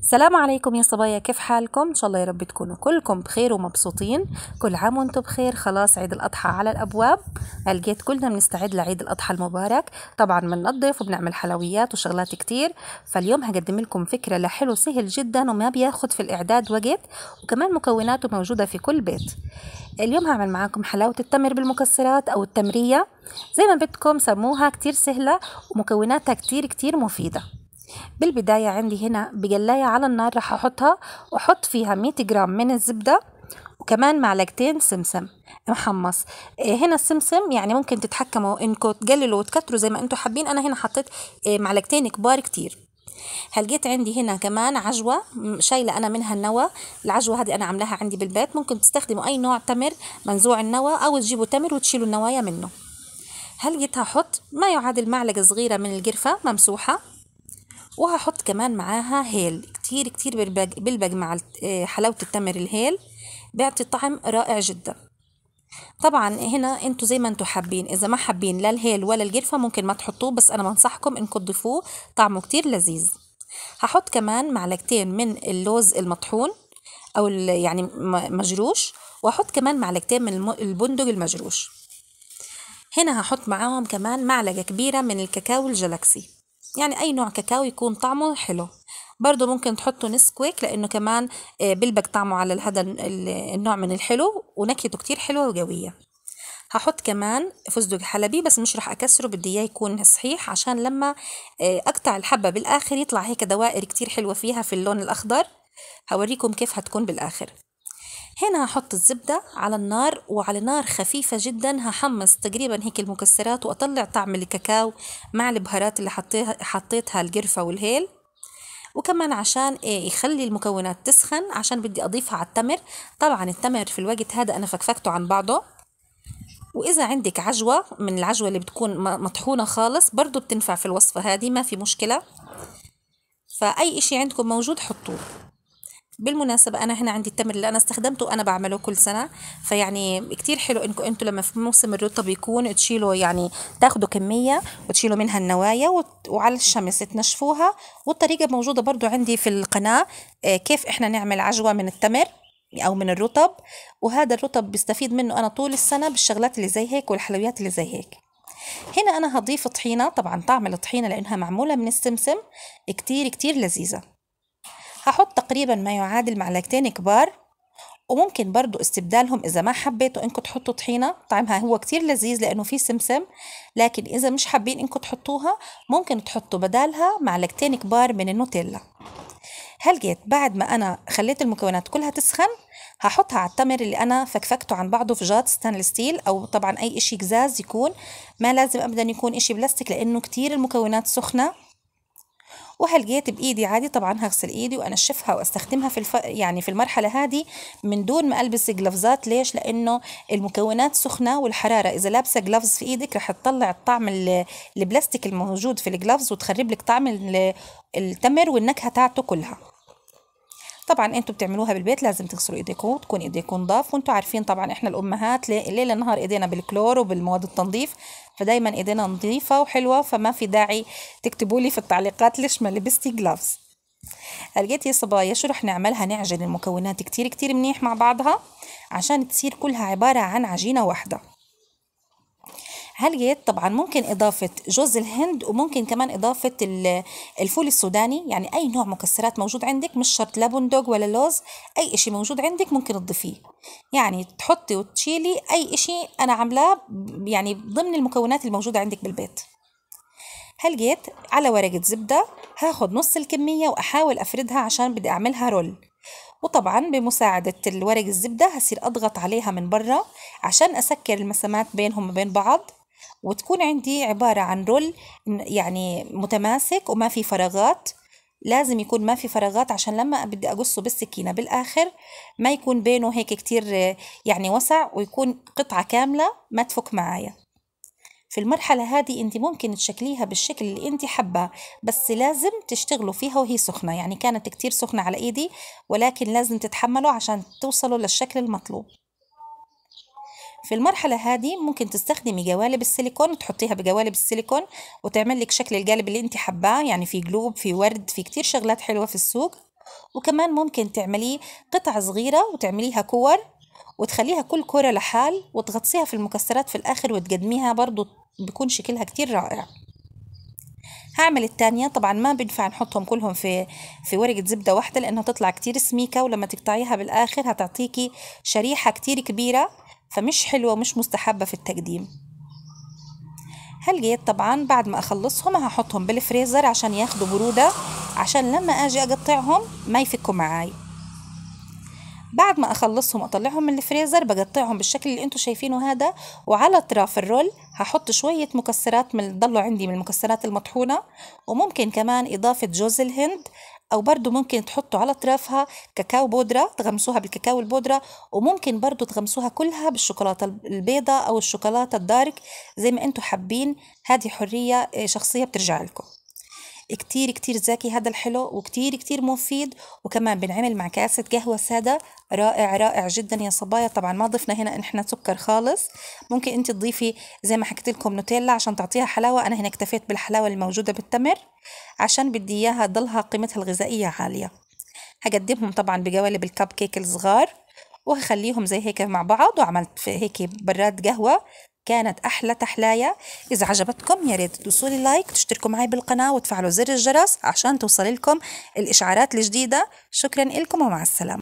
السلام عليكم يا صبايا كيف حالكم ان شاء الله يا رب تكونوا كلكم بخير ومبسوطين كل عام وانتم بخير خلاص عيد الاضحى على الابواب لقيت كلنا بنستعد لعيد الاضحى المبارك طبعا بننظف وبنعمل حلويات وشغلات كتير فاليوم هقدم لكم فكره لحلو سهل جدا وما بياخد في الاعداد وقت وكمان مكوناته موجوده في كل بيت اليوم هعمل معاكم حلاوه التمر بالمكسرات او التمريه زي ما بدكم سموها كتير سهله ومكوناتها كتير كتير مفيده بالبداية عندي هنا بجلاية على النار راح أحطها وأحط فيها 100 جرام من الزبدة وكمان معلقتين سمسم محمص إيه، هنا السمسم يعني ممكن تتحكموا انكم تقللوا وتكتروا زي ما انتم حابين انا هنا حطيت إيه، معلقتين كبار كتير هلقيت عندي هنا كمان عجوة شايلة أنا منها النوى العجوة هذه أنا عاملاها عندي بالبيت ممكن تستخدموا أي نوع تمر منزوع النوى أو تجيبوا تمر وتشيلوا النوايا منه هلقيت هحط ما يعادل معلقة صغيرة من القرفة ممسوحة وهحط كمان معاها هيل كتير كتير بلبق مع آه، حلاوة التمر الهيل بيعطي طعم رائع جدا طبعا هنا انتوا زي ما انتوا حابين اذا ما حابين لا الهيل ولا القرفه ممكن ما تحطوه بس انا بنصحكم انكم تضيفوه طعمه كتير لذيذ هحط كمان معلقتين من اللوز المطحون او يعني مجروش واحط كمان معلقتين من البندق المجروش هنا هحط معاهم كمان معلقه كبيره من الكاكاو الجلاكسي يعني أي نوع كاكاو يكون طعمه حلو برضه ممكن تحطوا نسكويك لأنه كمان آه، بلبق طعمه على هذا النوع من الحلو ونكهته كتير حلوة وقوية هحط كمان فستق حلبي بس مش رح اكسره بدي اياه يكون صحيح عشان لما آه، اقطع الحبه بالاخر يطلع هيك دوائر كتير حلوه فيها في اللون الاخضر هوريكم كيف هتكون بالاخر هنا هحط الزبدة على النار وعلى نار خفيفة جدا هحمص تقريبا هيك المكسرات وأطلع طعم الكاكاو مع البهارات اللي حطيتها القرفة والهيل وكمان عشان إيه يخلي المكونات تسخن عشان بدي أضيفها على التمر طبعا التمر في الوقت هذا أنا فكفكته عن بعضه وإذا عندك عجوة من العجوة اللي بتكون مطحونة خالص برضو بتنفع في الوصفة هذه ما في مشكلة فأي إشي عندكم موجود حطوه بالمناسبة أنا هنا عندي التمر اللي أنا استخدمته وأنا بعمله كل سنة فيعني كتير حلو إنكم أنتوا لما في موسم الرطب يكون تشيلوا يعني تاخدوا كمية وتشيلوا منها النوايا وعلى الشمس تنشفوها والطريقة موجودة برضو عندي في القناة آه، كيف إحنا نعمل عجوة من التمر أو من الرطب وهذا الرطب بستفيد منه أنا طول السنة بالشغلات اللي زي هيك والحلويات اللي زي هيك هنا أنا هضيف طحينة طبعا طعم الطحينة لأنها معمولة من السمسم كتير كتير لذيذة هحط تقريبا ما يعادل معلقتين كبار وممكن برضو استبدالهم إذا ما حبيتوا إنكم تحطوا طحينة طعمها طيب، هو كتير لذيذ لأنه فيه سمسم لكن إذا مش حابين إنكم تحطوها ممكن تحطوا بدالها معلقتين كبار من النوتيلا هلقيت بعد ما أنا خليت المكونات كلها تسخن هحطها على التمر اللي أنا فكفكته عن بعضه في جات ستانلس ستيل أو طبعا أي إشي قزاز يكون ما لازم أبدا يكون إشي بلاستيك لأنه كتير المكونات سخنة وهلقيت بايدي عادي طبعا هغسل ايدي وانشفها واستخدمها في الف... يعني في المرحله هذه من دون ما البس جلافزات ليش لانه المكونات سخنه والحراره اذا لابسه جلافز في ايدك رح تطلع الطعم البلاستيك الموجود في الجلافز وتخرب لك طعم التمر والنكهه تاعته كلها طبعا انتوا بتعملوها بالبيت لازم تغسلوا ايديكم تكون ايديكم نضاف وانتوا عارفين طبعا احنا الامهات ليل نهار ايدينا بالكلور وبالمواد التنظيف فدايما ايدينا نظيفه وحلوه فما في داعي تكتبوا لي في التعليقات ليش ما لبستي جلافز لقيت يا صبايا شو رح نعملها نعجن المكونات كتير كتير منيح مع بعضها عشان تصير كلها عبارة عن عجينة واحدة هاليت طبعا ممكن إضافة جوز الهند وممكن كمان إضافة الفول السوداني يعني أي نوع مكسرات موجود عندك مش شرط لا بندق ولا لوز أي إشي موجود عندك ممكن تضيفيه يعني تحطي وتشيلي أي إشي أنا عاملاه يعني ضمن المكونات الموجودة عندك بالبيت هلقيت على ورقة زبدة هاخد نص الكمية وأحاول أفردها عشان بدي أعملها رول وطبعا بمساعدة الورق الزبدة هصير أضغط عليها من برا عشان أسكر المسامات بينهم وبين بعض وتكون عندي عبارة عن رول يعني متماسك وما في فراغات لازم يكون ما في فراغات عشان لما بدي أقصه بالسكينة بالآخر ما يكون بينه هيك كتير يعني وسع ويكون قطعة كاملة ما تفك معايا في المرحلة هذه أنت ممكن تشكليها بالشكل اللي أنت حبة بس لازم تشتغلوا فيها وهي سخنة يعني كانت كتير سخنة على إيدي ولكن لازم تتحملوا عشان توصلوا للشكل المطلوب في المرحلة هذه ممكن تستخدمي جوالب السيليكون تحطيها بجوالب السيليكون وتعمل لك شكل القالب اللي انت حباه يعني في قلوب في ورد في كتير شغلات حلوة في السوق وكمان ممكن تعمليه قطع صغيرة وتعمليها كور وتخليها كل كرة لحال وتغطسيها في المكسرات في الآخر وتقدميها برضو بيكون شكلها كتير رائع هعمل التانية طبعا ما بينفع نحطهم كلهم في في ورقة زبدة واحدة لأنها تطلع كتير سميكة ولما تقطعيها بالآخر هتعطيكي شريحة كتير كبيرة فمش حلوة ومش مستحبة في التقديم هالجيت طبعا بعد ما اخلصهم هحطهم بالفريزر عشان ياخدوا برودة عشان لما اجي اقطعهم ما يفكوا معاي بعد ما اخلصهم اطلعهم من الفريزر بقطعهم بالشكل اللي انتم شايفينه هذا وعلى اطراف الرول هحط شوية مكسرات من ضلوا عندي من المكسرات المطحونة وممكن كمان اضافة جوز الهند او برضو ممكن تحطوا على اطرافها كاكاو بودره تغمسوها بالكاكاو البودره وممكن برضو تغمسوها كلها بالشوكولاته البيضاء او الشوكولاته الدارك زي ما انتم حابين هذه حريه آه، شخصيه بترجع لكم كتير كتير زاكي هذا الحلو وكتير كتير مفيد وكمان بنعمل مع كاسة قهوة سادة رائع رائع جدا يا صبايا طبعا ما ضفنا هنا احنا سكر خالص ممكن انت تضيفي زي ما حكيت لكم نوتيلا عشان تعطيها حلاوة انا هنا اكتفيت بالحلاوة الموجودة بالتمر عشان بدي اياها تضلها قيمتها الغذائية عالية هقدمهم طبعا بقوالب الكب كيك الصغار وهخليهم زي هيك مع بعض وعملت هيك براد قهوة كانت أحلى تحلاية إذا عجبتكم يا ريت تدوسوا لي لايك تشتركوا معي بالقناة وتفعلوا زر الجرس عشان توصل لكم الإشعارات الجديدة شكرا لكم ومع السلامة